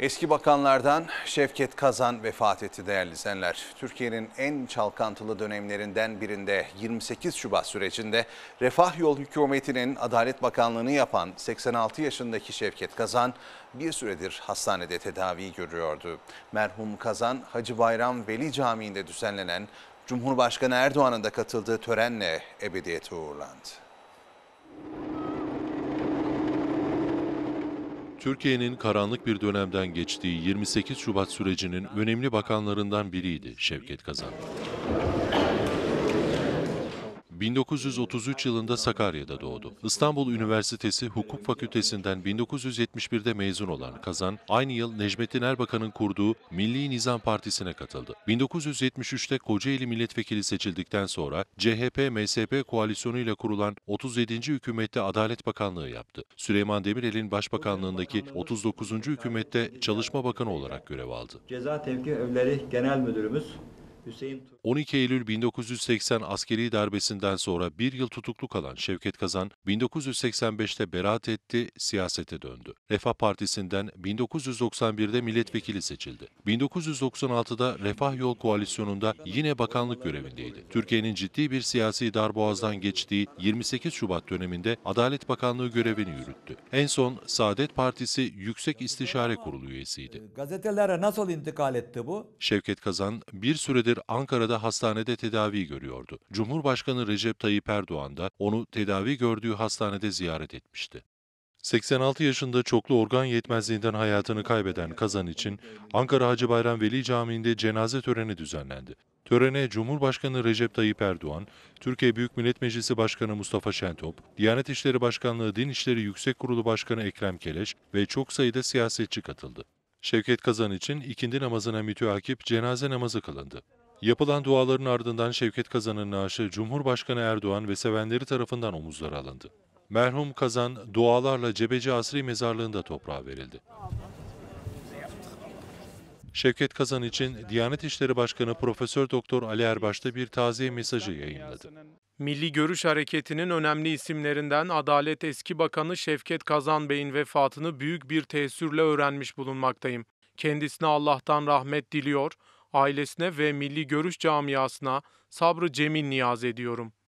Eski bakanlardan Şevket Kazan vefat etti değerli izleyenler. Türkiye'nin en çalkantılı dönemlerinden birinde 28 Şubat sürecinde Refah Yol Hükümeti'nin Adalet Bakanlığı'nı yapan 86 yaşındaki Şevket Kazan bir süredir hastanede tedavi görüyordu. Merhum Kazan Hacı Bayram Veli Camii'nde düzenlenen Cumhurbaşkanı Erdoğan'ın da katıldığı törenle ebediyete uğurlandı. Türkiye'nin karanlık bir dönemden geçtiği 28 Şubat sürecinin önemli bakanlarından biriydi Şevket Kazan. 1933 yılında Sakarya'da doğdu. İstanbul Üniversitesi Hukuk Fakültesinden 1971'de mezun olan Kazan, aynı yıl Necmettin Erbakan'ın kurduğu Milli Nizam Partisi'ne katıldı. 1973'te Kocaeli Milletvekili seçildikten sonra CHP-MSP koalisyonuyla kurulan 37. hükümette Adalet Bakanlığı yaptı. Süleyman Demirel'in başbakanlığındaki 39. hükümette Çalışma Bakanı olarak görev aldı. Ceza Tevki Evleri Genel Müdürümüz Hüseyin 12 Eylül 1980 askeri darbesinden sonra bir yıl tutuklu kalan Şevket Kazan, 1985'te beraat etti, siyasete döndü. Refah Partisi'nden 1991'de milletvekili seçildi. 1996'da Refah Yol Koalisyonu'nda yine bakanlık görevindeydi. Türkiye'nin ciddi bir siyasi darboğazdan geçtiği 28 Şubat döneminde Adalet Bakanlığı görevini yürüttü. En son Saadet Partisi Yüksek İstişare Kurulu üyesiydi. Gazetelere nasıl intikal etti bu? Şevket Kazan bir süredir süredir Ankara'da hastanede tedavi görüyordu. Cumhurbaşkanı Recep Tayyip Erdoğan da onu tedavi gördüğü hastanede ziyaret etmişti. 86 yaşında çoklu organ yetmezliğinden hayatını kaybeden Kazan için Ankara Hacı Bayram Veli Camii'nde cenaze töreni düzenlendi. Törene Cumhurbaşkanı Recep Tayyip Erdoğan, Türkiye Büyük Millet Meclisi Başkanı Mustafa Şentop, Diyanet İşleri Başkanlığı Din İşleri Yüksek Kurulu Başkanı Ekrem Keleş ve çok sayıda siyasetçi katıldı. Şevket Kazan için ikindi namazına müteakip cenaze namazı kılındı. Yapılan duaların ardından Şevket Kazan'ın naaşı Cumhurbaşkanı Erdoğan ve sevenleri tarafından omuzlara alındı. Merhum Kazan dualarla Cebeci Asri Mezarlığı'nda toprağa verildi. Şevket Kazan için Diyanet İşleri Başkanı Profesör Doktor Ali Erbaş'ta bir taziye mesajı yayınladı. Milli Görüş Hareketi'nin önemli isimlerinden Adalet Eski Bakanı Şevket Kazan Bey'in vefatını büyük bir tesirle öğrenmiş bulunmaktayım. Kendisine Allah'tan rahmet diliyor, ailesine ve milli görüş camiasına sabrı cemil niyaz ediyorum.